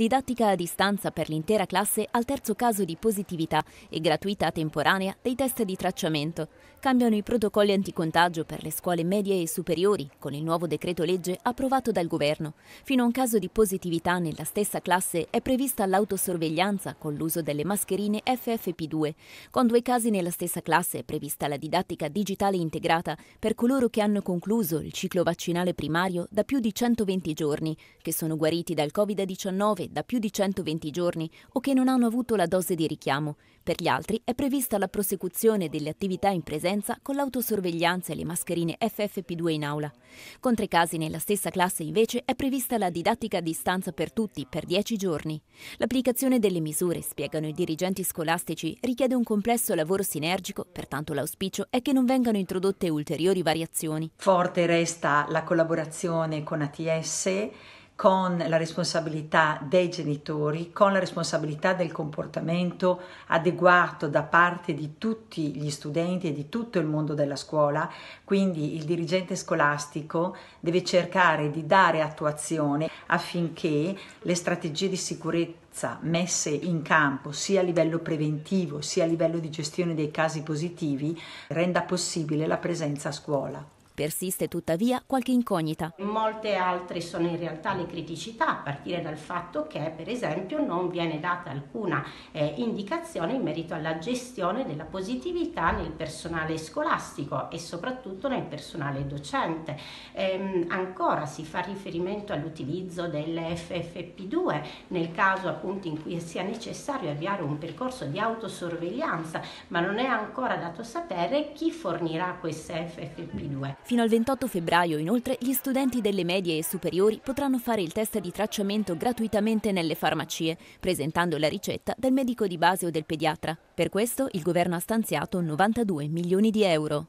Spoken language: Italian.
didattica a distanza per l'intera classe al terzo caso di positività e gratuità temporanea dei test di tracciamento. Cambiano i protocolli anticontagio per le scuole medie e superiori con il nuovo decreto legge approvato dal governo. Fino a un caso di positività nella stessa classe è prevista l'autosorveglianza con l'uso delle mascherine FFP2. Con due casi nella stessa classe è prevista la didattica digitale integrata per coloro che hanno concluso il ciclo vaccinale primario da più di 120 giorni, che sono guariti dal Covid-19 da più di 120 giorni o che non hanno avuto la dose di richiamo. Per gli altri è prevista la prosecuzione delle attività in presenza con l'autosorveglianza e le mascherine FFP2 in aula. Con tre casi nella stessa classe invece è prevista la didattica a distanza per tutti per 10 giorni. L'applicazione delle misure, spiegano i dirigenti scolastici, richiede un complesso lavoro sinergico, pertanto l'auspicio è che non vengano introdotte ulteriori variazioni. Forte resta la collaborazione con ATS con la responsabilità dei genitori, con la responsabilità del comportamento adeguato da parte di tutti gli studenti e di tutto il mondo della scuola, quindi il dirigente scolastico deve cercare di dare attuazione affinché le strategie di sicurezza messe in campo sia a livello preventivo sia a livello di gestione dei casi positivi renda possibile la presenza a scuola. Persiste tuttavia qualche incognita. Molte altre sono in realtà le criticità, a partire dal fatto che per esempio non viene data alcuna eh, indicazione in merito alla gestione della positività nel personale scolastico e soprattutto nel personale docente. Ehm, ancora si fa riferimento all'utilizzo delle FFP2 nel caso appunto in cui sia necessario avviare un percorso di autosorveglianza, ma non è ancora dato sapere chi fornirà queste FFP2. Fino al 28 febbraio, inoltre, gli studenti delle medie e superiori potranno fare il test di tracciamento gratuitamente nelle farmacie, presentando la ricetta del medico di base o del pediatra. Per questo il governo ha stanziato 92 milioni di euro.